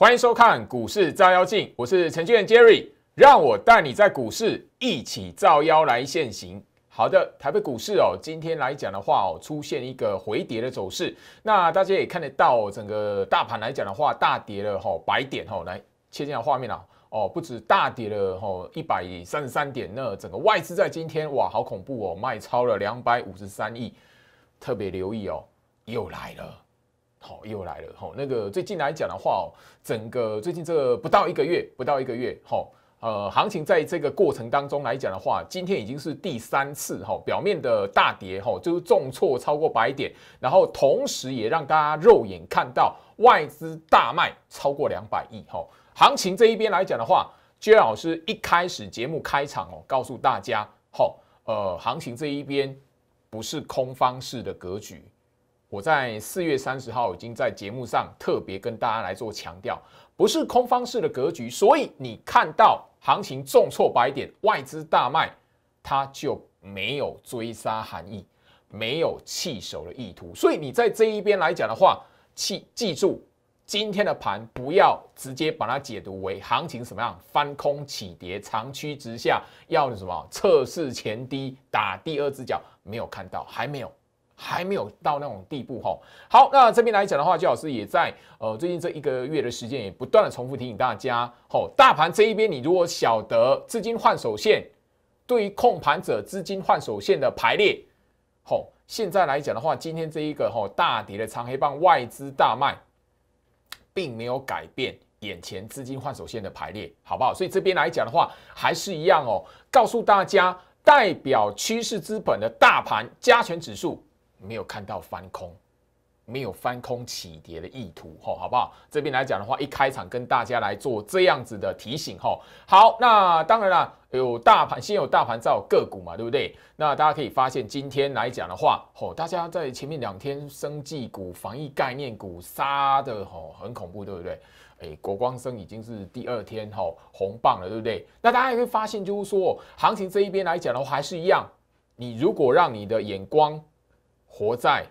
欢迎收看《股市照妖镜》，我是经建人 Jerry，让我带你在股市一起照妖来现行。好的，台北股市哦，今天来讲的话哦，出现一个回跌的走势。那大家也看得到，整个大盘来讲的话，大跌了吼，百点吼，来切进画面啦。哦，不止大跌了吼一百三十三点。那整个外资在今天哇，好恐怖哦，卖超了两百五十三亿，特别留意哦，又来了。好，又来了。哈，那个最近来讲的话哦，整个最近这不到一个月，不到一个月，哈，呃，行情在这个过程当中来讲的话，今天已经是第三次，哈，表面的大跌，哈，就是重挫超过百点，然后同时也让大家肉眼看到外资大卖超过两百亿，哈，行情这一边来讲的话，J 老师一开始节目开场哦，告诉大家，好，呃，行情这一边不是空方式的格局。我在四月三十号已经在节目上特别跟大家来做强调，不是空方式的格局，所以你看到行情重挫百点，外资大卖，它就没有追杀含义，没有弃守的意图，所以你在这一边来讲的话，记记住今天的盘不要直接把它解读为行情什么样翻空起跌长驱直下，要什么测试前低打第二只脚，没有看到，还没有。还没有到那种地步哈。好，那这边来讲的话，焦老师也在呃最近这一个月的时间也不断的重复提醒大家，吼，大盘这一边你如果晓得资金换手线，对于控盘者资金换手线的排列，吼，现在来讲的话，今天这一个吼大跌的长黑棒外资大卖，并没有改变眼前资金换手线的排列，好不好？所以这边来讲的话，还是一样哦，告诉大家代表趋势资本的大盘加权指数。没有看到翻空，没有翻空起跌的意图吼，好不好？这边来讲的话，一开场跟大家来做这样子的提醒吼。好，那当然啦，有大盘先有大盘再有个股嘛，对不对？那大家可以发现，今天来讲的话吼，大家在前面两天生技股、防疫概念股杀的吼很恐怖，对不对？哎，国光生已经是第二天吼红棒了，对不对？那大家也会发现，就是说行情这一边来讲的话，还是一样，你如果让你的眼光。活在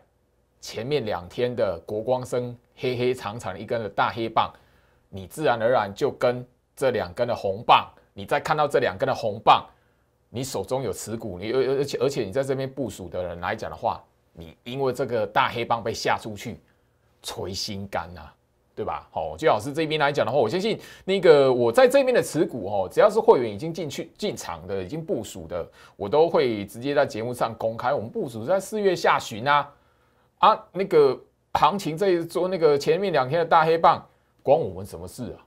前面两天的国光生黑黑长长一根的大黑棒，你自然而然就跟这两根的红棒，你再看到这两根的红棒，你手中有持股，你而而且而且你在这边部署的人来讲的话，你因为这个大黑棒被吓出去，捶心肝呐。对吧？好，季老师这边来讲的话，我相信那个我在这边的持股哦，只要是会员已经进去进场的、已经部署的，我都会直接在节目上公开。我们部署在四月下旬啊，啊，那个行情这一周那个前面两天的大黑棒关我们什么事啊？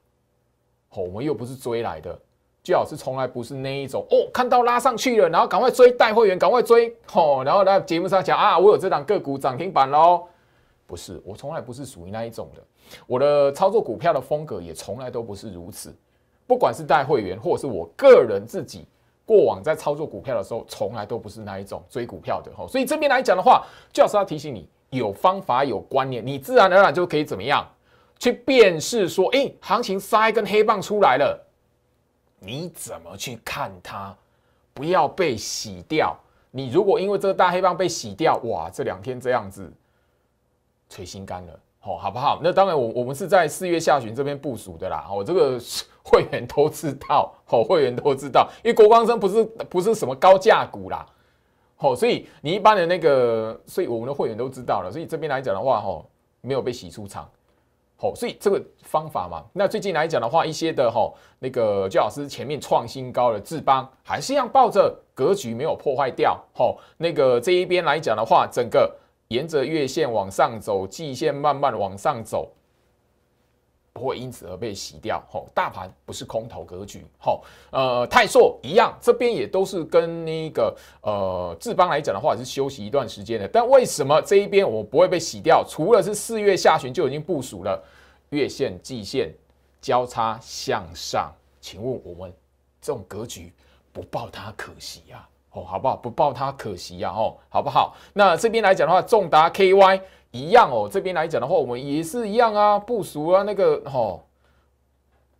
吼，我们又不是追来的，最老师从来不是那一种哦，看到拉上去了，然后赶快追，带会员赶快追，吼，然后在节目上讲啊，我有这档个股涨停板喽。不是，我从来不是属于那一种的。我的操作股票的风格也从来都不是如此。不管是带会员，或者是我个人自己，过往在操作股票的时候，从来都不是那一种追股票的。吼，所以这边来讲的话，就是要提醒你，有方法，有观念，你自然而然就可以怎么样去辨识说，哎，行情塞一根黑棒出来了，你怎么去看它？不要被洗掉。你如果因为这个大黑棒被洗掉，哇，这两天这样子。垂心肝了，哦，好不好？那当然，我我们是在四月下旬这边部署的啦，我这个会员都知道，吼，会员都知道，因为国光生不是不是什么高价股啦，哦，所以你一般的那个，所以我们的会员都知道了，所以这边来讲的话，哦，没有被洗出场，哦，所以这个方法嘛，那最近来讲的话，一些的吼，那个周老师前面创新高的智邦，还是一样抱着格局没有破坏掉，哦，那个这一边来讲的话，整个。沿着月线往上走，季线慢慢的往上走，不会因此而被洗掉。哦，大盘不是空头格局。哦，呃，泰硕一样，这边也都是跟那个呃志邦来讲的话是休息一段时间的。但为什么这一边我们不会被洗掉？除了是四月下旬就已经部署了月线、季线交叉向上，请问我们这种格局不抱它可惜呀？哦，好不好？不报它可惜呀，哦，好不好？那这边来讲的话，中达 KY 一样哦。这边来讲的话，我们也是一样啊，不熟啊，那个吼，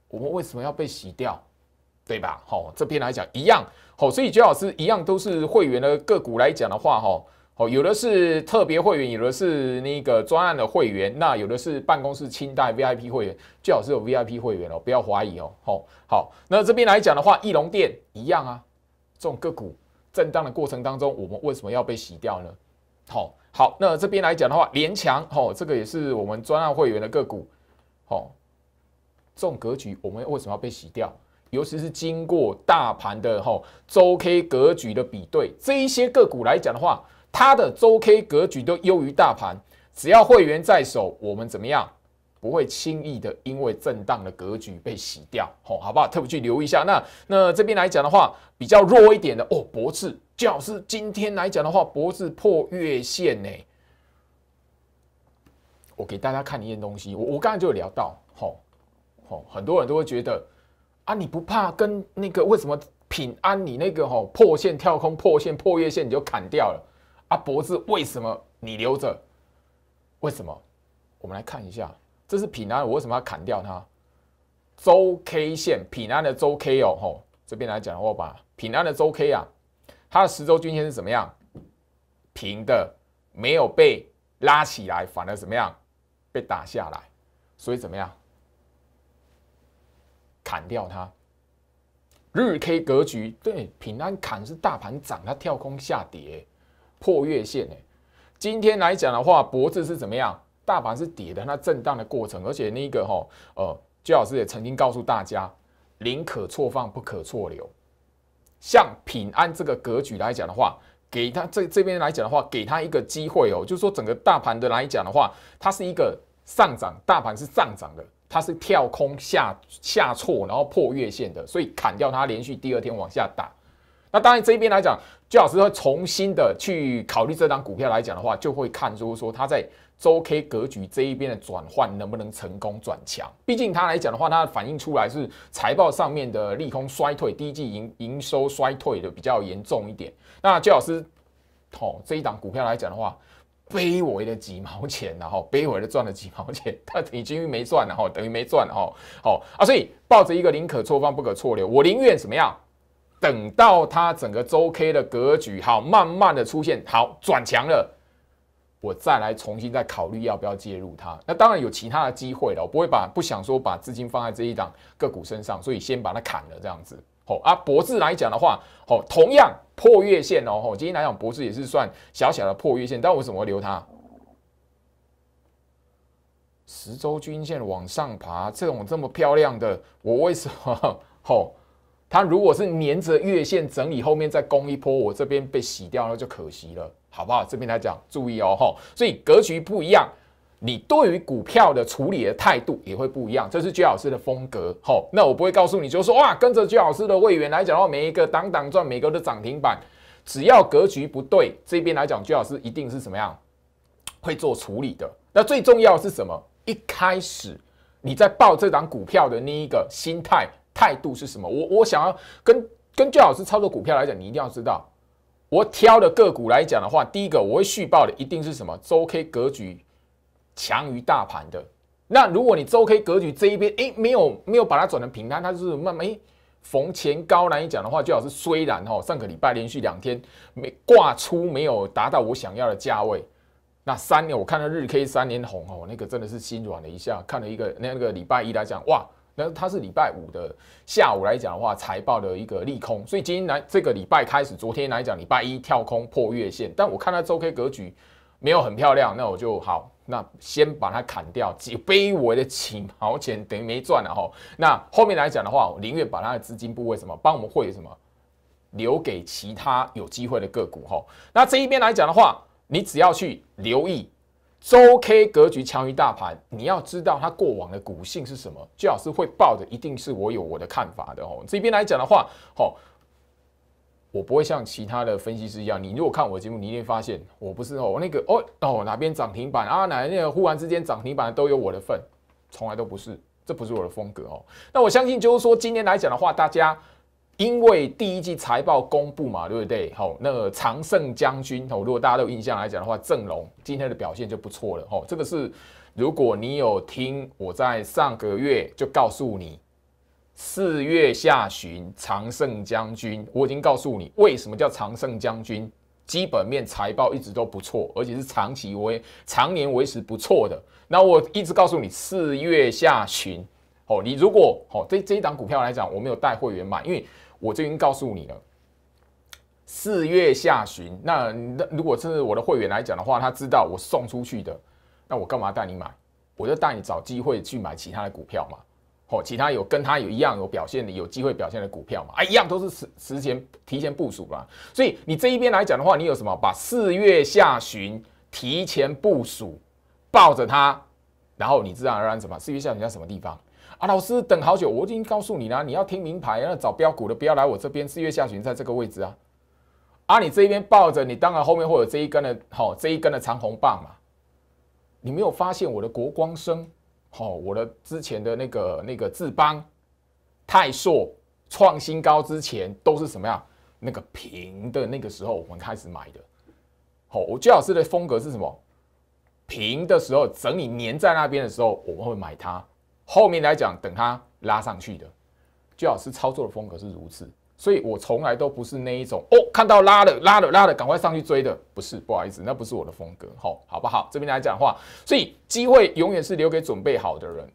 我们为什么要被洗掉？对吧？哦，这边来讲一样，哦，所以最好是一样都是会员的个股来讲的话，哦。哦，有的是特别会员，有的是那个专案的会员，那有的是办公室清代 VIP 会员，最好是有 VIP 会员哦，不要怀疑哦，好，好，那这边来讲的话，翼龙店一样啊，这种个股。震荡的过程当中，我们为什么要被洗掉呢？好好，那这边来讲的话，联强哦，这个也是我们专案会员的个股哦。这种格局，我们为什么要被洗掉？尤其是经过大盘的哈周 K 格局的比对，这一些个股来讲的话，它的周 K 格局都优于大盘。只要会员在手，我们怎么样？不会轻易的因为震荡的格局被洗掉，吼，好不好？特别去留意一下。那那这边来讲的话，比较弱一点的哦，脖子，就是今天来讲的话，脖子破月线呢。我给大家看一件东西，我我刚才就有聊到，吼吼，很多人都会觉得啊，你不怕跟那个为什么品安你那个吼破线跳空破线破月线你就砍掉了啊？脖子为什么你留着？为什么？我们来看一下。这是平安，我为什么要砍掉它？周 K 线，平安的周 K 哦，这边来讲的话，把平安的周 K 啊，它的十周均线是怎么样？平的，没有被拉起来，反而怎么样？被打下来，所以怎么样？砍掉它。日 K 格局对平安砍是大盘涨，它跳空下跌，破月线今天来讲的话，脖子是怎么样？大盘是跌的，那震荡的过程，而且那个哈呃，朱老师也曾经告诉大家，宁可错放不可错留。像平安这个格局来讲的话，给他这这边来讲的话，给他一个机会哦，就是说整个大盘的来讲的话，它是一个上涨，大盘是上涨的，它是跳空下下挫，然后破月线的，所以砍掉它，连续第二天往下打。那当然这边来讲，朱老师会重新的去考虑这张股票来讲的话，就会看出说它在。周 K 格局这一边的转换能不能成功转强？毕竟它来讲的话，它反映出来是财报上面的利空衰退，第一季营营收衰退的比较严重一点。那周老师，哦，这一档股票来讲的话，卑微的几毛钱，然后卑微的赚了几毛钱，它等于没赚，然后等于没赚，哈，好啊，所以抱着一个宁可错放不可错留，我宁愿怎么样？等到它整个周 K 的格局好，慢慢的出现好转强了。我再来重新再考虑要不要介入它。那当然有其他的机会了，我不会把不想说把资金放在这一档个股身上，所以先把它砍了这样子。哦，啊，博智来讲的话，哦，同样破月线哦，哦，今天来讲博智也是算小小的破月线，但我怎么会留它？十周均线往上爬，这种这么漂亮的，我为什么？哦，它如果是粘着月线整理，后面再攻一波，我这边被洗掉了就可惜了。好不好？这边来讲，注意哦，吼，所以格局不一样，你对于股票的处理的态度也会不一样。这是居老师的风格，吼。那我不会告诉你，就说哇，跟着居老师的位元来讲哦，每一个挡挡赚，每个的涨停板，只要格局不对，这边来讲，居老师一定是什么样，会做处理的。那最重要是什么？一开始你在报这档股票的那一个心态态度是什么？我我想要跟跟居老师操作股票来讲，你一定要知道。我挑的个股来讲的话，第一个我会续报的一定是什么周 K 格局强于大盘的。那如果你周 K 格局这一边哎没有没有把它转成平摊，它就是慢慢哎逢前高来讲的话，最好是虽然哈上个礼拜连续两天没挂出，没有达到我想要的价位。那三年我看到日 K 三年红哦，那个真的是心软了一下，看了一个那那个礼拜一来讲哇。那它是礼拜五的下午来讲的话，财报的一个利空，所以今天来这个礼拜开始，昨天来讲礼拜一跳空破月线，但我看到周 K 格局没有很漂亮，那我就好，那先把它砍掉，几卑微的几毛钱等于没赚了哈。那后面来讲的话，我宁愿把它的资金部位什么，帮我们会什么，留给其他有机会的个股哈。那这一边来讲的话，你只要去留意。周 K 格局强于大盘，你要知道它过往的股性是什么。最老师会报的，一定是我有我的看法的哦。这边来讲的话，哦，我不会像其他的分析师一样。你如果看我的节目，你一定发现我不是哦，那个哦哦哪边涨停板啊，哪那个忽然之间涨停板都有我的份，从来都不是，这不是我的风格哦。那我相信就是说今天来讲的话，大家。因为第一季财报公布嘛，对不对？好，那常盛将军，哦，如果大家都有印象来讲的话，正龙今天的表现就不错了。哦，这个是如果你有听我在上个月就告诉你，四月下旬常盛将军，我已经告诉你为什么叫常盛将军，基本面财报一直都不错，而且是长期维、常年维持不错的。那我一直告诉你四月下旬，哦，你如果哦，这这一档股票来讲，我没有带会员买，因为。我就已经告诉你了，四月下旬那如果是我的会员来讲的话，他知道我送出去的，那我干嘛带你买？我就带你找机会去买其他的股票嘛。哦，其他有跟他有一样有表现的，有机会表现的股票嘛，啊，一样都是时时间提前部署吧。所以你这一边来讲的话，你有什么把四月下旬提前部署，抱着它，然后你自然而然什么？四月下旬在什么地方？啊，老师等好久，我已经告诉你了，你要听名牌，要找标股的，不要来我这边。四月下旬在这个位置啊，啊，你这边抱着，你当然后面会有这一根的，好，这一根的长红棒嘛。你没有发现我的国光生，好，我的之前的那个那个智邦、泰硕创新高之前都是什么样？那个平的那个时候，我们开始买的。好，我最好是的风格是什么？平的时候整理粘在那边的时候，我们会买它。后面来讲，等它拉上去的，最好是操作的风格是如此。所以我从来都不是那一种哦，看到拉了拉了拉了，赶快上去追的，不是不好意思，那不是我的风格，吼，好不好？这边来讲话，所以机会永远是留给准备好的人。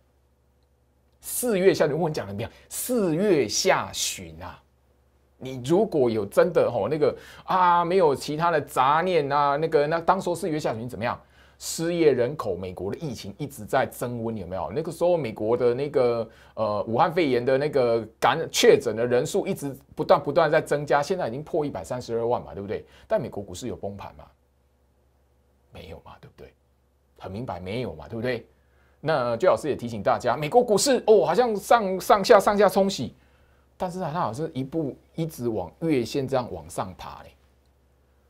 四月下旬，我讲怎么样？四月下旬啊，你如果有真的吼那个啊，没有其他的杂念啊，那个那当候四月下旬怎么样？失业人口，美国的疫情一直在增温，有没有？那个时候美国的那个呃武汉肺炎的那个感确诊的人数一直不断不断在增加，现在已经破一百三十二万嘛，对不对？但美国股市有崩盘吗？没有嘛，对不对？很明白，没有嘛，对不对？那朱老师也提醒大家，美国股市哦，好像上上下上下冲洗，但是啊，那好像一步一直往月线这样往上爬嘞。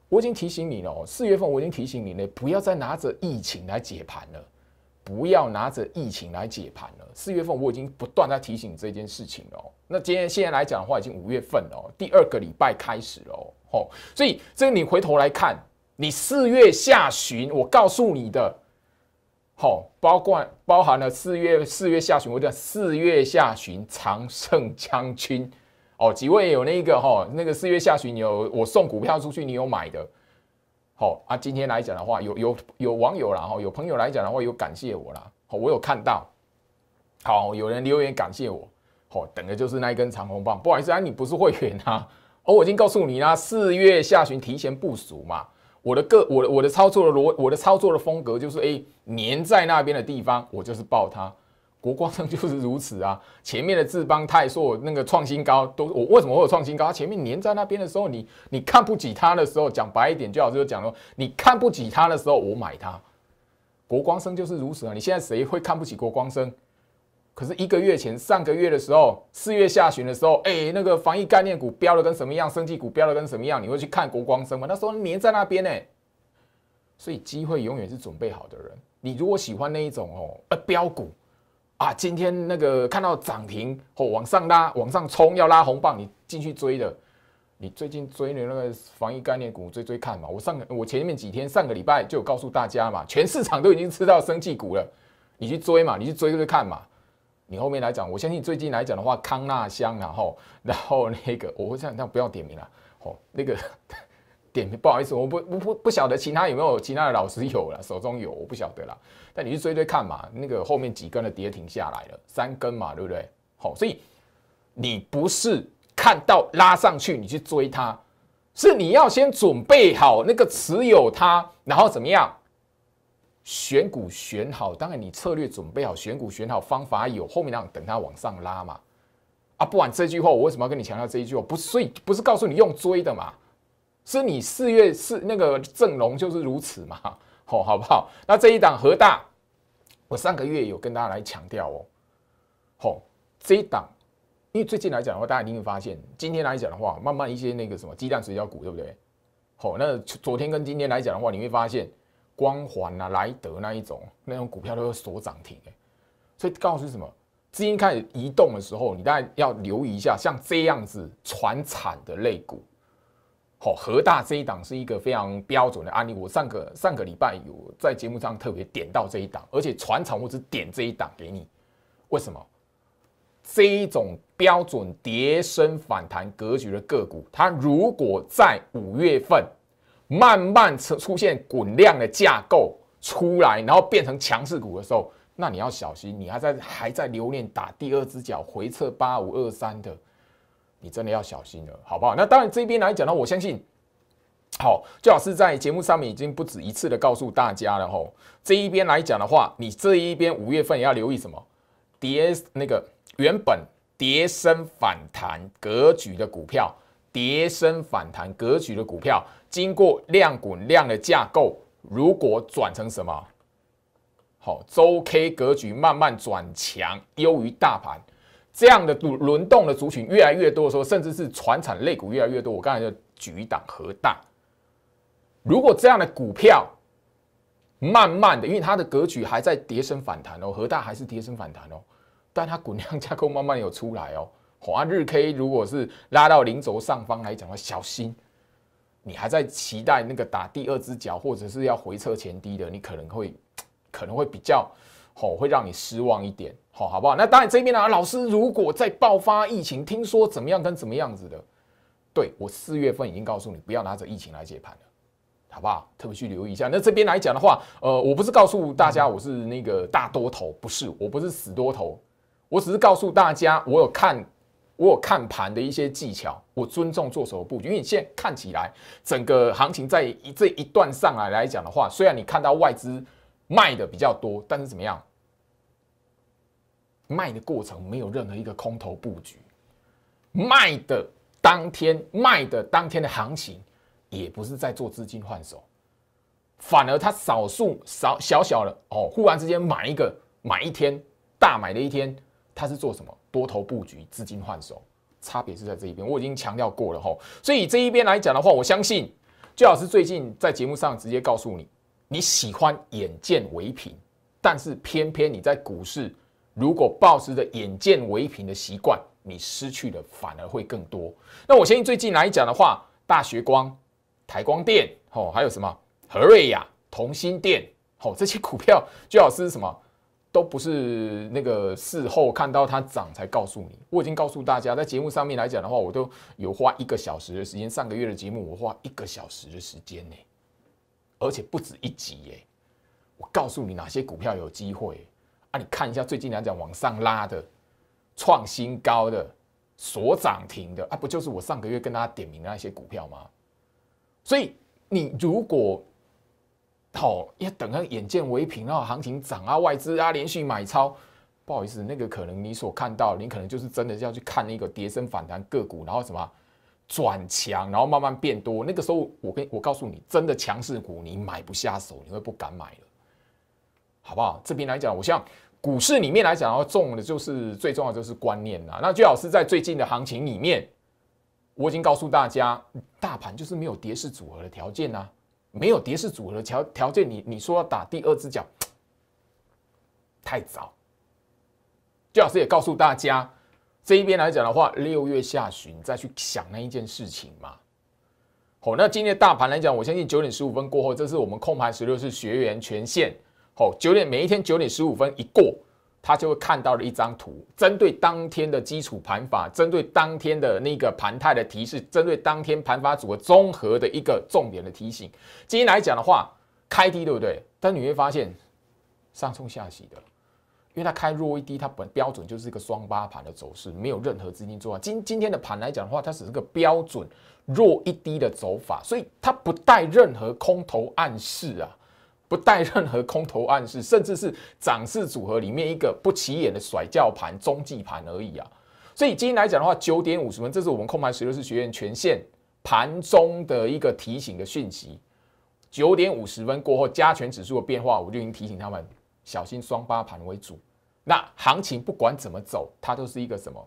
我已经提醒你了哦，四月份我已经提醒你了，不要再拿着疫情来解盘了，不要拿着疫情来解盘了。四月份我已经不断在提醒这件事情哦。那今天现在来讲的话，已经五月份了，第二个礼拜开始了哦。所以，这你回头来看，你四月下旬我告诉你的，好，包括包含了四月四月下旬，我叫四月下旬长盛将军。哦，几位有那个哈，那个四月下旬有我送股票出去，你有买的，好啊。今天来讲的话，有有有网友啦，哈，有朋友来讲的话有感谢我啦，好，我有看到。好，有人留言感谢我，哦，等的就是那一根长红棒。不好意思啊，你不是会员啊，哦，我已经告诉你啦，四月下旬提前部署嘛。我的个，我的我的操作的罗，我的操作的风格就是，哎，粘在那边的地方，我就是爆它。国光生 就是如此啊！前面的智邦泰硕那个创新高，都我为什么会有创新高？它前面粘在那边的时候，你你看不起它的时候，讲白一点，就好就讲说你看不起它的时候，我买它。国光生就是如此啊！你现在谁会看不起国光生？可是一个月前、上个月的时候、四月下旬的时候，哎，那个防疫概念股飙了跟什么样，升技股飙了跟什么样？你会去看国光生吗？那时候粘在那边呢。所以机会永远是准备好的人。你如果喜欢那一种哦，呃，飙股。啊，今天那个看到涨停或往上拉、往上冲要拉红棒，你进去追的，你最近追的那个防疫概念股，追追看嘛。我上个我前面几天上个礼拜就有告诉大家嘛，全市场都已经吃到生气股了，你去追嘛，你去追追看嘛。你后面来讲，我相信最近来讲的话，康纳香，然后然后那个，我这样这样不要点名了，哦，那个。点评不好意思，我不不不不晓得其他有没有其他的老师有了手中有，我不晓得啦。但你去追追看嘛，那个后面几根的跌停下来了，三根嘛，对不对？好，所以你不是看到拉上去你去追它，是你要先准备好那个持有它，然后怎么样选股选好，当然你策略准备好，选股选好方法有，后面那样等它往上拉嘛。啊，不管这句话，我为什么要跟你强调这一句话？不，是，所以不是告诉你用追的嘛。是你四月四那个阵容就是如此嘛？哦，好不好？那这一档核大，我上个月有跟大家来强调哦。好，这一档，因为最近来讲的话，大家一定会发现，今天来讲的话，慢慢一些那个什么鸡蛋水晶股，对不对？好，那昨天跟今天来讲的话，你会发现光环啊、莱德那一种那种股票都要锁涨停哎。所以告诉什么，资金开始移动的时候，你大然要留意一下，像这样子传产的类股。哦，和大这一档是一个非常标准的案例。我上个上个礼拜，有在节目上特别点到这一档，而且全场我只点这一档给你。为什么？这一种标准叠升反弹格局的个股，它如果在五月份慢慢出出现滚量的架构出来，然后变成强势股的时候，那你要小心，你还在还在留恋打第二只脚回撤八五二三的。你真的要小心了，好不好？那当然，这边来讲呢，我相信，好，就好是在节目上面已经不止一次的告诉大家了吼。这一边来讲的话，你这一边五月份也要留意什么？跌那个原本跌升反弹格局的股票，跌升反弹格局的股票，经过量滚量的架构，如果转成什么？好，周 K 格局慢慢转强，优于大盘。这样的轮动的族群越来越多的时候，甚至是船产类股越来越多。我刚才就举一档核大，如果这样的股票慢慢的，因为它的格局还在跌升反弹哦，核大还是跌升反弹哦，但它股量架构慢慢有出来哦。华日 K 如果是拉到零轴上方来讲的话，小心，你还在期待那个打第二只脚，或者是要回撤前低的，你可能会可能会比较哦，会让你失望一点。好，好不好？那当然这边呢，老师如果在爆发疫情，听说怎么样跟怎么样子的？对我四月份已经告诉你不要拿着疫情来解盘了，好不好？特别去留意一下。那这边来讲的话，呃，我不是告诉大家我是那个大多头，不是，我不是死多头，我只是告诉大家我有看我有看盘的一些技巧，我尊重做手布局。因为你现在看起来整个行情在一这一段上来来讲的话，虽然你看到外资卖的比较多，但是怎么样？卖的过程没有任何一个空头布局，卖的当天卖的当天的行情也不是在做资金换手，反而他少数少小小的哦，忽然之间买一个买一天大买的一天，他是做什么多头布局资金换手，差别是在这一边，我已经强调过了哈，所以这一边来讲的话，我相信，最老是最近在节目上直接告诉你，你喜欢眼见为凭，但是偏偏你在股市。如果抱着的眼见为凭的习惯，你失去的反而会更多。那我相信最近来讲的话，大学光、台光电，哦，还有什么和瑞雅、同心电，哦，这些股票最好是什么，都不是那个事后看到它涨才告诉你。我已经告诉大家，在节目上面来讲的话，我都有花一个小时的时间。上个月的节目我花一个小时的时间呢，而且不止一集耶。我告诉你哪些股票有机会。那你看一下，最近来讲往上拉的、创新高的、所涨停的，啊，不就是我上个月跟大家点名的那些股票吗？所以你如果好要等个眼见为凭啊，行情涨啊，外资啊，连续买超，不好意思，那个可能你所看到，你可能就是真的要去看那个跌升反弹个股，然后什么转强，然后慢慢变多。那个时候，我跟我告诉你，真的强势股你买不下手，你会不敢买了，好不好？这边来讲，我像。股市里面来讲，要重的就是最重要就是观念啦。那最好是在最近的行情里面，我已经告诉大家，大盘就是没有跌势组合的条件啊，没有跌势组合的条条件，你你说要打第二只脚，太早。最好是也告诉大家，这一边来讲的话，六月下旬再去想那一件事情嘛。好，那今天大盘来讲，我相信九点十五分过后，这是我们控盘十六式学员权限。哦，九点每一天九点十五分一过，他就会看到了一张图，针对当天的基础盘法，针对当天的那个盘态的提示，针对当天盘法组合综合的一个重点的提醒。今天来讲的话，开低对不对？但你会发现上冲下洗的，因为它开弱一低，它本标准就是一个双八盘的走势，没有任何资金做啊。今今天的盘来讲的话，它只是个标准弱一低的走法，所以它不带任何空头暗示啊。不带任何空头暗示，甚至是涨势组合里面一个不起眼的甩轿盘、中继盘而已啊！所以今天来讲的话，九点五十分，这是我们空盘十六式学院全线盘中的一个提醒的讯息。九点五十分过后，加权指数的变化，我就已经提醒他们小心双八盘为主。那行情不管怎么走，它都是一个什么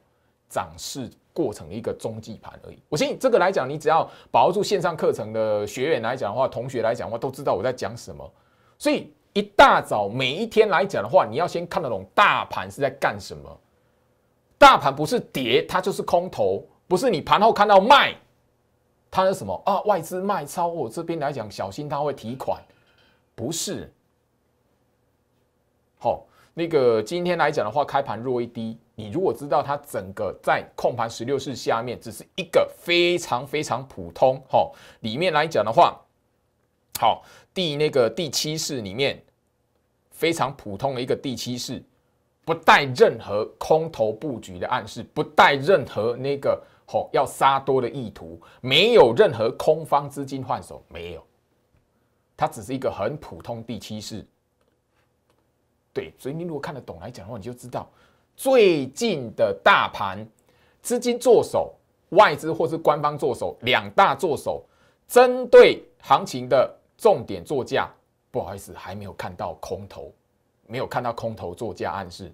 涨势过程的一个中继盘而已。我相信这个来讲，你只要把握住线上课程的学员来讲的话，同学来讲的话都知道我在讲什么。所以一大早每一天来讲的话，你要先看得懂大盘是在干什么。大盘不是跌，它就是空头，不是你盘后看到卖，它是什么啊？外资卖超，我这边来讲，小心它会提款，不是。好，那个今天来讲的话，开盘弱一低，你如果知道它整个在控盘十六式下面，只是一个非常非常普通，哈，里面来讲的话。好，第那个第七式里面非常普通的一个第七式，不带任何空头布局的暗示，不带任何那个吼要杀多的意图，没有任何空方资金换手，没有，它只是一个很普通第七式。对，所以你如果看得懂来讲的话，你就知道最近的大盘资金做手，外资或是官方做手两大做手针对行情的。重点作价，不好意思，还没有看到空头，没有看到空头作价暗示，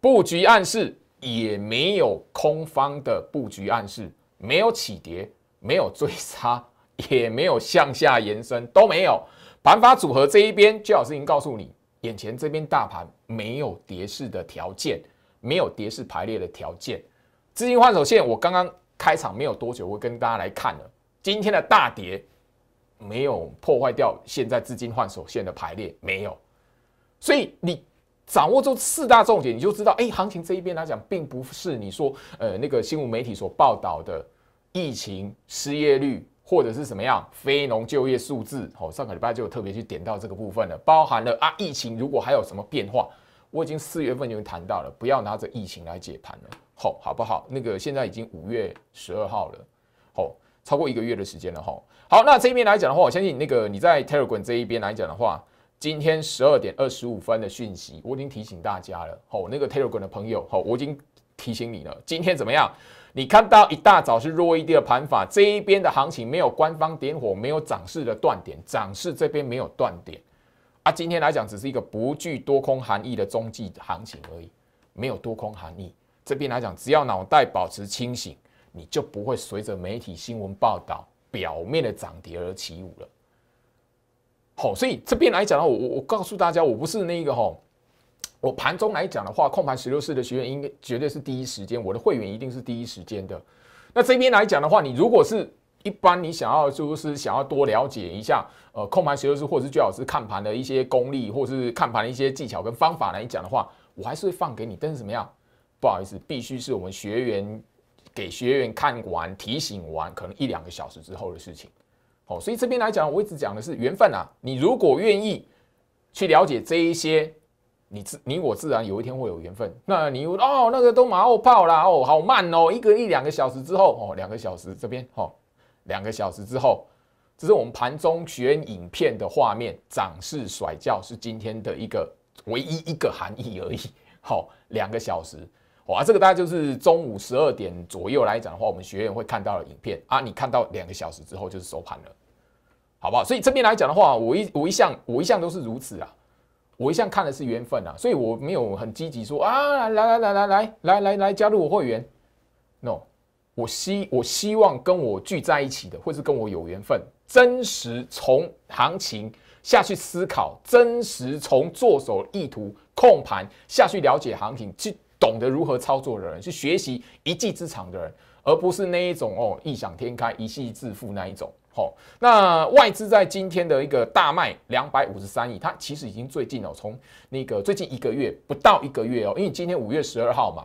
布局暗示也没有空方的布局暗示，没有起跌，没有追杀，也没有向下延伸，都没有。盘发组合这一边，最好事经告诉你，眼前这边大盘没有跌势的条件，没有跌势排列的条件。资金换手线，我刚刚开场没有多久，我跟大家来看了今天的大跌。没有破坏掉现在资金换手线的排列，没有，所以你掌握住四大重点，你就知道，哎，行情这一边来讲，并不是你说，呃，那个新闻媒体所报道的疫情失业率或者是什么样非农就业数字，哦，上个礼拜就有特别去点到这个部分了，包含了啊，疫情如果还有什么变化，我已经四月份就已经谈到了，不要拿着疫情来解盘了，吼，好不好？那个现在已经五月十二号了，吼。超过一个月的时间了哈，好，那这一边来讲的话，我相信那个你在 Telegram 这一边来讲的话，今天十二点二十五分的讯息我已经提醒大家了，好，那个 Telegram 的朋友，好，我已经提醒你了，今天怎么样？你看到一大早是弱一点的盘法，这一边的行情没有官方点火，没有涨势的断点，涨势这边没有断点啊，今天来讲只是一个不具多空含义的中继行情而已，没有多空含义，这边来讲只要脑袋保持清醒。你就不会随着媒体新闻报道表面的涨跌而起舞了，好，所以这边来讲呢，我我我告诉大家，我不是那个哈，我盘中来讲的话，控盘十六式的学员应该绝对是第一时间，我的会员一定是第一时间的。那这边来讲的话，你如果是一般，你想要就是想要多了解一下，呃，控盘十六式或者是最好是看盘的一些功力，或者是看盘的一些技巧跟方法来讲的话，我还是会放给你，但是怎么样？不好意思，必须是我们学员。给学员看完提醒完，可能一两个小时之后的事情，哦，所以这边来讲，我一直讲的是缘分啊。你如果愿意去了解这一些，你自你我自然有一天会有缘分。那你哦，那个都马后炮啦，哦，好慢哦，一个一两个小时之后哦，两个小时这边哦，两个小时之后，这是我们盘中选影片的画面，涨势甩轿是今天的一个唯一一个含义而已。好，两个小时。哇，这个大概就是中午十二点左右来讲的话，我们学员会看到的影片啊。你看到两个小时之后就是收盘了，好不好？所以这边来讲的话，我一我一向我一向都是如此啊。我一向看的是缘分啊，所以我没有很积极说啊，来来来来来来来来加入我会员。No，我希我希望跟我聚在一起的，或是跟我有缘分，真实从行情下去思考，真实从做手意图控盘下去了解行情去。懂得如何操作的人，去学习一技之长的人，而不是那一种哦异想天开一夕致富那一种。好，那外资在今天的一个大卖两百五十三亿，它其实已经最近哦，从那个最近一个月不到一个月哦，因为今天五月十二号嘛。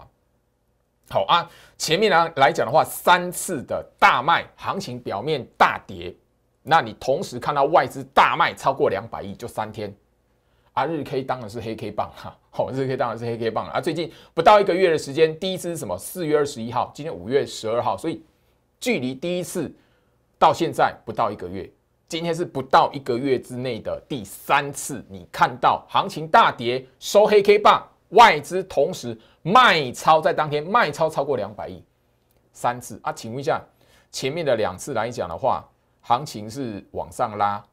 好啊，前面呢来讲的话，三次的大卖行情表面大跌，那你同时看到外资大卖超过两百亿，就三天。啊，日 K 当然是黑 K 棒啊，好，日 K 当然是黑 K 棒啊。最近不到一个月的时间，第一次是什么？四月二十一号，今天五月十二号，所以距离第一次到现在不到一个月。今天是不到一个月之内的第三次，你看到行情大跌收黑 K 棒，外资同时卖超，在当天卖超超过两百亿，三次啊。请问一下，前面的两次来讲的话，行情是往上拉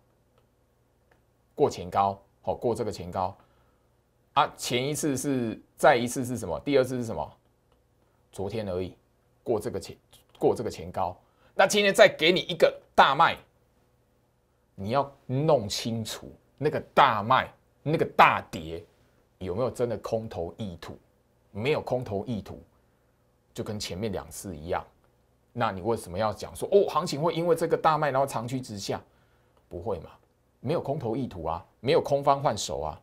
过前高。好过这个前高啊！前一次是再一次是什么？第二次是什么？昨天而已，过这个前过这个前高，那今天再给你一个大卖，你要弄清楚那个大卖那个大跌有没有真的空头意图？没有空头意图，就跟前面两次一样，那你为什么要讲说哦行情会因为这个大卖然后长驱直下？不会嘛？没有空头意图啊！没有空方换手啊，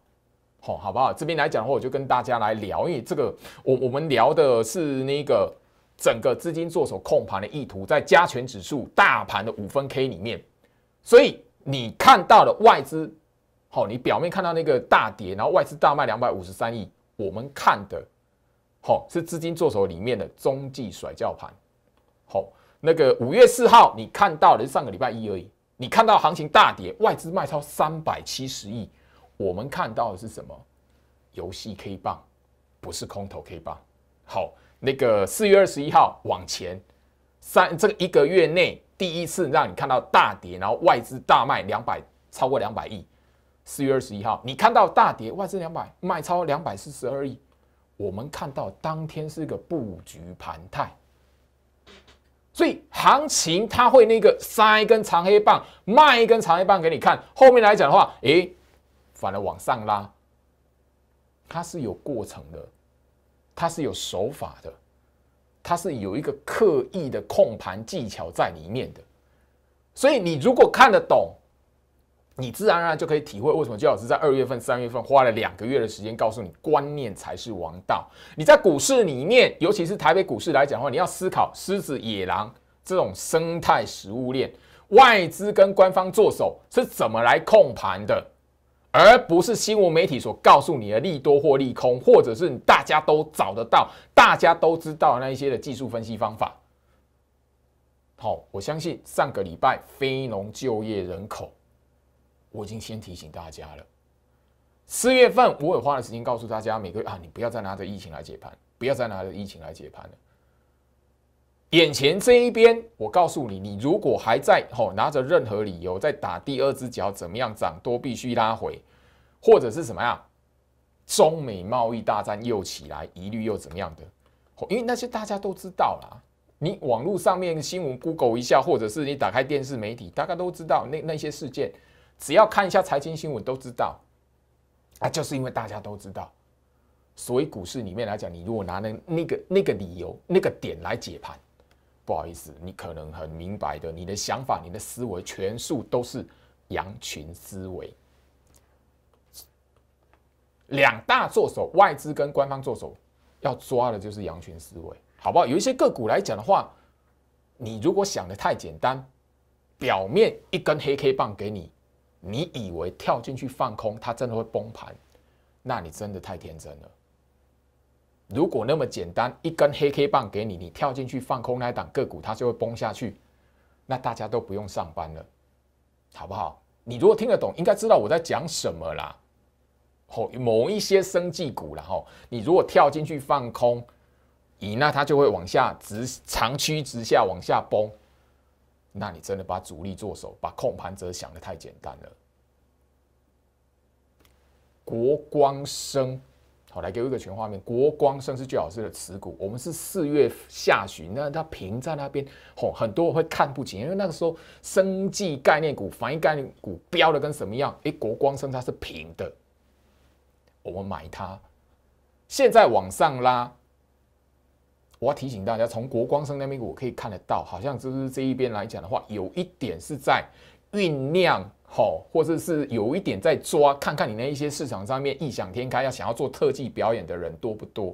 好，好不好？这边来讲的话，我就跟大家来聊，因为这个我我们聊的是那个整个资金做手控盘的意图，在加权指数大盘的五分 K 里面，所以你看到的外资，好，你表面看到那个大跌，然后外资大卖两百五十三亿，我们看的，好是资金做手里面的中继甩轿盘，好，那个五月四号你看到的上个礼拜一而已。你看到行情大跌，外资卖超三百七十亿，我们看到的是什么？游戏 K 棒，不是空头 K 棒。好，那个四月二十一号往前三这个一个月内第一次让你看到大跌，然后外资大卖两百超过两百亿。四月二十一号，你看到大跌，外资两百卖超两百四十二亿，我们看到当天是个布局盘态。所以行情它会那个杀一根长黑棒，卖一根长黑棒给你看，后面来讲的话，哎，反而往上拉，它是有过程的，它是有手法的，它是有一个刻意的控盘技巧在里面的，所以你如果看得懂。你自然而然就可以体会为什么姜老师在二月份、三月份花了两个月的时间告诉你，观念才是王道。你在股市里面，尤其是台北股市来讲的话，你要思考狮子、野狼这种生态食物链，外资跟官方做手是怎么来控盘的，而不是新闻媒体所告诉你的利多或利空，或者是大家都找得到、大家都知道那一些的技术分析方法。好，我相信上个礼拜非农就业人口。我已经先提醒大家了。四月份我也花的时间告诉大家，每个月啊，你不要再拿着疫情来解盘，不要再拿着疫情来解盘了。眼前这一边，我告诉你，你如果还在吼拿着任何理由在打第二只脚，怎么样涨都必须拉回，或者是什么呀？中美贸易大战又起来，疑虑又怎么样的？因为那些大家都知道啦。你网络上面新闻 Google 一下，或者是你打开电视媒体，大家都知道那那些事件。只要看一下财经新闻，都知道，啊，就是因为大家都知道，所以股市里面来讲，你如果拿那那个那个理由那个点来解盘，不好意思，你可能很明白的，你的想法、你的思维全数都是羊群思维。两大作手，外资跟官方作手要抓的就是羊群思维，好不好？有一些个股来讲的话，你如果想的太简单，表面一根黑 K 棒给你。你以为跳进去放空，它真的会崩盘？那你真的太天真了。如果那么简单，一根黑 K 棒给你，你跳进去放空那一档个股，它就会崩下去，那大家都不用上班了，好不好？你如果听得懂，应该知道我在讲什么啦。吼，某一些生计股了吼，你如果跳进去放空，咦，那它就会往下直长驱直下，往下崩。那你真的把主力做手，把控盘者想的太简单了。国光生，好，来给我一个全画面。国光生是最好是的持股，我们是四月下旬，那它平在那边，吼，很多会看不清，因为那个时候生技概念股、防疫概念股飙的跟什么样？哎，国光生它是平的，我们买它，现在往上拉。我要提醒大家，从国光生那边，我可以看得到，好像就是这一边来讲的话，有一点是在酝酿，吼，或者是有一点在抓，看看你那一些市场上面异想天开要想要做特技表演的人多不多。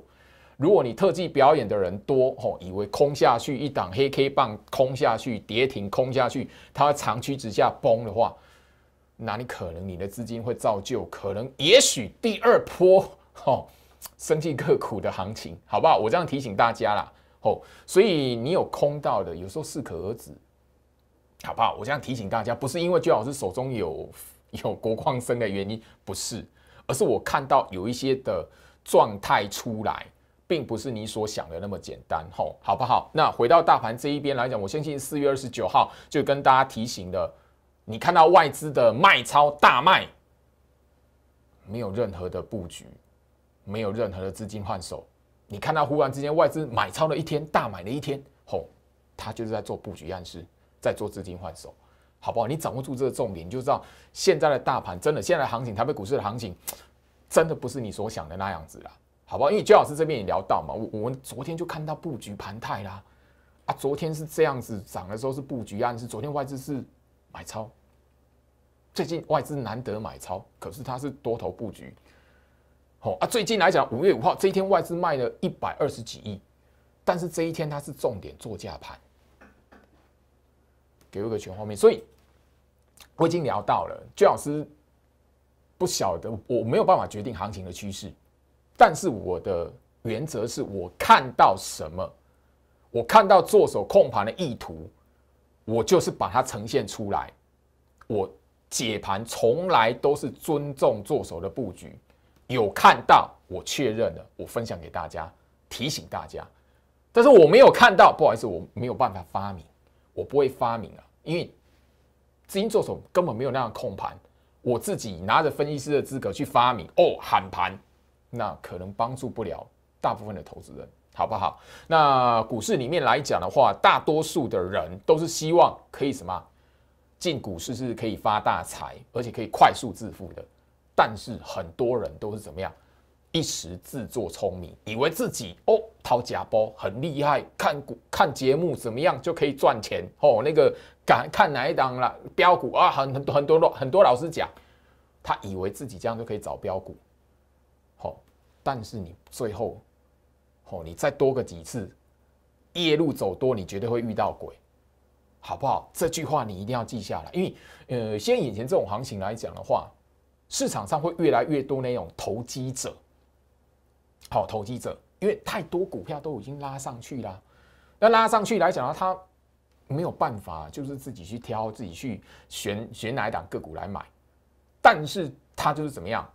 如果你特技表演的人多，吼，以为空下去一档黑 K 棒空下去，跌停空下去，它长驱直下崩的话，那你可能你的资金会造就，可能也许第二波，吼。生计刻苦的行情，好不好？我这样提醒大家啦，吼，所以你有空到的，有时候适可而止，好不好？我这样提醒大家，不是因为最老师手中有有国矿生的原因，不是，而是我看到有一些的状态出来，并不是你所想的那么简单，吼，好不好？那回到大盘这一边来讲，我相信四月二十九号就跟大家提醒的，你看到外资的卖超大卖，没有任何的布局。没有任何的资金换手，你看到忽然之间外资买超了一天，大买了一天，吼，他就是在做布局暗示，在做资金换手，好不好？你掌握住这个重点，你就知道现在的大盘真的，现在行情，台北股市的行情真的不是你所想的那样子啦，好不好？因为焦老师这边也聊到嘛，我我们昨天就看到布局盘态啦，啊，昨天是这样子涨的时候是布局暗示，昨天外资是买超，最近外资难得买超，可是它是多头布局。好啊，最近来讲，五月五号这一天外资卖了一百二十几亿，但是这一天它是重点做价盘，给个全画面。所以，我已经聊到了，朱老师不晓得，我没有办法决定行情的趋势，但是我的原则是我看到什么，我看到做手控盘的意图，我就是把它呈现出来。我解盘从来都是尊重做手的布局。有看到我确认了，我分享给大家，提醒大家。但是我没有看到，不好意思，我没有办法发明，我不会发明啊，因为资金做手根本没有那样控盘。我自己拿着分析师的资格去发明哦喊盘，那可能帮助不了大部分的投资人，好不好？那股市里面来讲的话，大多数的人都是希望可以什么进股市是可以发大财，而且可以快速致富的。但是很多人都是怎么样？一时自作聪明，以为自己哦淘假包很厉害，看股看节目怎么样就可以赚钱哦。那个敢看哪一档了标股啊，很很多很多老很多老师讲，他以为自己这样就可以找标股，好，但是你最后，哦，你再多个几次夜路走多，你绝对会遇到鬼，好不好？这句话你一定要记下来，因为呃，先眼前这种行情来讲的话。市场上会越来越多那种投机者，好投机者，因为太多股票都已经拉上去了，那拉上去来讲呢，他没有办法，就是自己去挑，自己去选选哪档个股来买，但是他就是怎么样，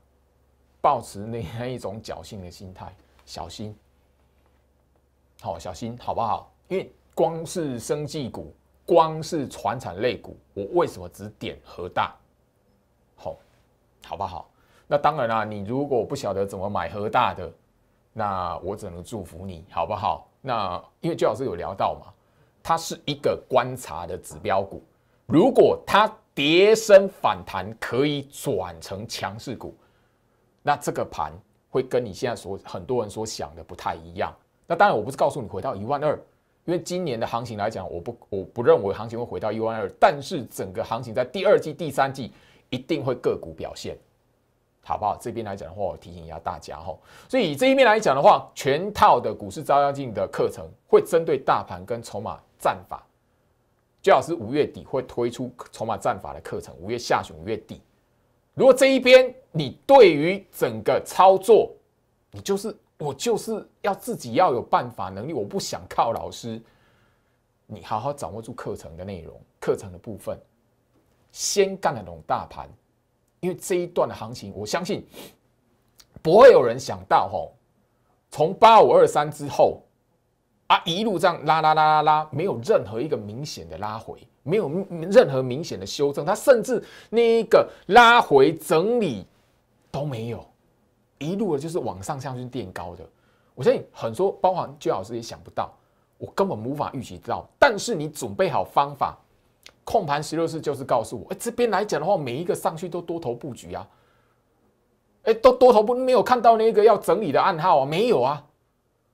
保持那样一种侥幸的心态，小心，好小心，好不好？因为光是生技股，光是传产类股，我为什么只点核大？好。好不好？那当然啦，你如果不晓得怎么买和大的，那我只能祝福你好不好？那因为周老师有聊到嘛，它是一个观察的指标股，如果它跌升反弹可以转成强势股，那这个盘会跟你现在所很多人所想的不太一样。那当然，我不是告诉你回到一万二，因为今年的行情来讲，我不我不认为行情会回到一万二，但是整个行情在第二季、第三季。一定会个股表现，好不好？这边来讲的话，我提醒一下大家哦。所以以这一面来讲的话，全套的股市照妖镜的课程会针对大盘跟筹码战法。最好是五月底会推出筹码战法的课程，五月下旬、五月底。如果这一边你对于整个操作，你就是我就是要自己要有办法能力，我不想靠老师。你好好掌握住课程的内容、课程的部分。先干的那种大盘，因为这一段的行情，我相信不会有人想到吼，从八五二三之后啊，一路这样拉拉拉拉拉，没有任何一个明显的拉回，没有任何明显的修正，它甚至那一个拉回整理都没有，一路的就是往上向去垫高的。我相信很多，包含居老师也想不到，我根本无法预计到，但是你准备好方法。控盘十六式就是告诉我，哎，这边来讲的话，每一个上去都多头布局啊，哎，都多头布，没有看到那个要整理的暗号啊，没有啊，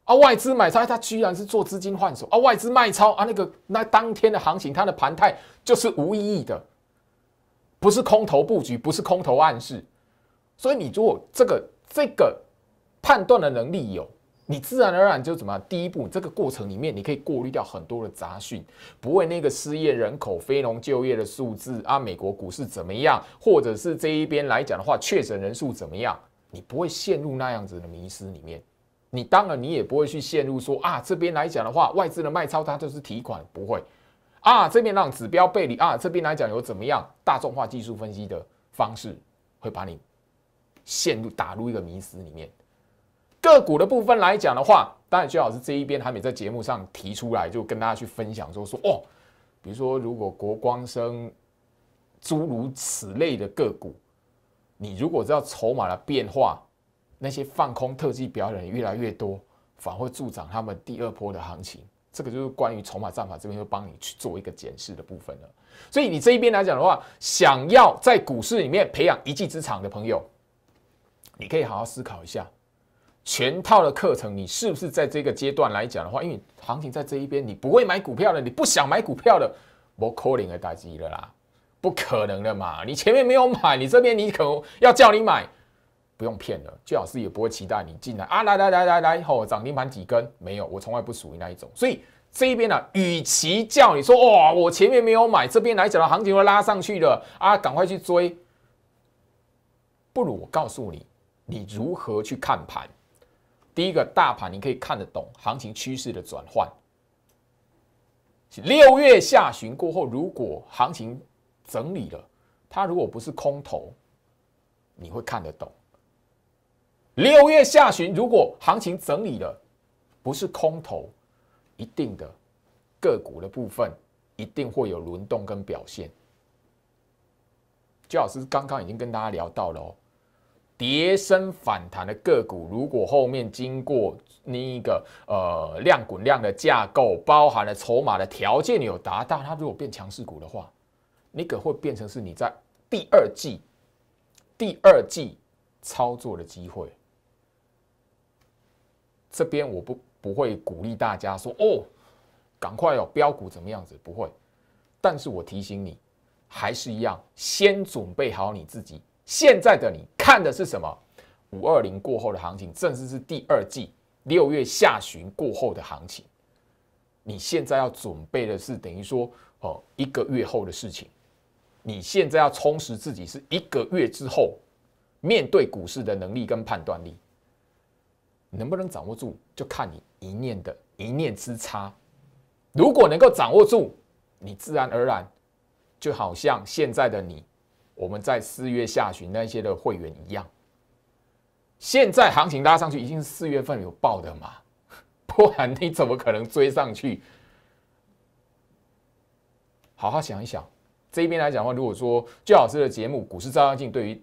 啊，外资买超，它居然是做资金换手啊，外资卖超啊，那个那当天的行情，它的盘态就是无意义的，不是空头布局，不是空头暗示，所以你如果这个这个判断的能力有。你自然而然就怎么？第一步，这个过程里面，你可以过滤掉很多的杂讯，不为那个失业人口、非农就业的数字啊，美国股市怎么样，或者是这一边来讲的话，确诊人数怎么样，你不会陷入那样子的迷失里面。你当然，你也不会去陷入说啊，这边来讲的话，外资的卖超它就是提款，不会。啊，这边让指标背离啊，这边来讲有怎么样大众化技术分析的方式，会把你陷入打入一个迷失里面。个股的部分来讲的话，当然薛老师这一边还没在节目上提出来，就跟大家去分享说说哦，比如说如果国光生诸如此类的个股，你如果知道筹码的变化，那些放空特技表演越来越多，反而会助长他们第二波的行情，这个就是关于筹码战法这边会帮你去做一个解释的部分了。所以你这一边来讲的话，想要在股市里面培养一技之长的朋友，你可以好好思考一下。全套的课程，你是不是在这个阶段来讲的话，因为行情在这一边，你不会买股票的，你不想买股票的，我 calling 的打击了啦，不可能的嘛！你前面没有买，你这边你可要叫你买，不用骗了，最好师也不会期待你进来啊！来来来来来，吼，涨停板几根？没有，我从来不属于那一种。所以这一边呢，与其叫你说哇，我前面没有买，这边来讲的行情会拉上去的啊，赶快去追，不如我告诉你，你如何去看盘。第一个大盘你可以看得懂行情趋势的转换。六月下旬过后，如果行情整理了，它如果不是空头，你会看得懂。六月下旬如果行情整理了，不是空头，一定的个股的部分一定会有轮动跟表现。焦老师刚刚已经跟大家聊到了哦。跌升反弹的个股，如果后面经过那一个呃量滚量的架构，包含了筹码的条件有达到，它如果变强势股的话，你可会变成是你在第二季第二季操作的机会。这边我不不会鼓励大家说哦，赶快哦，标股怎么样子不会，但是我提醒你，还是一样，先准备好你自己。现在的你看的是什么？五二零过后的行情，甚至是第二季六月下旬过后的行情。你现在要准备的是等于说，哦，一个月后的事情。你现在要充实自己，是一个月之后面对股市的能力跟判断力，能不能掌握住，就看你一念的一念之差。如果能够掌握住，你自然而然就好像现在的你。我们在四月下旬那些的会员一样，现在行情拉上去已经是四月份有报的嘛，不然你怎么可能追上去？好好想一想，这一边来讲的话，如果说巨老师的节目《股市照妖镜》对于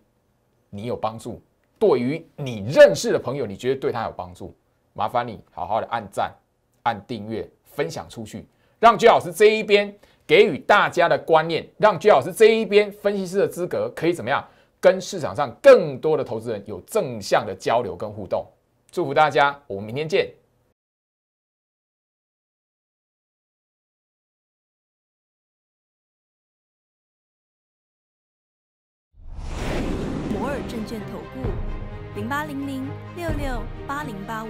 你有帮助，对于你认识的朋友，你觉得对他有帮助，麻烦你好好的按赞、按订阅、分享出去，让巨老师这一边。给予大家的观念，让居老师这一边分析师的资格可以怎么样，跟市场上更多的投资人有正向的交流跟互动。祝福大家，我们明天见。摩尔证券投顾零八零零六六八零八五。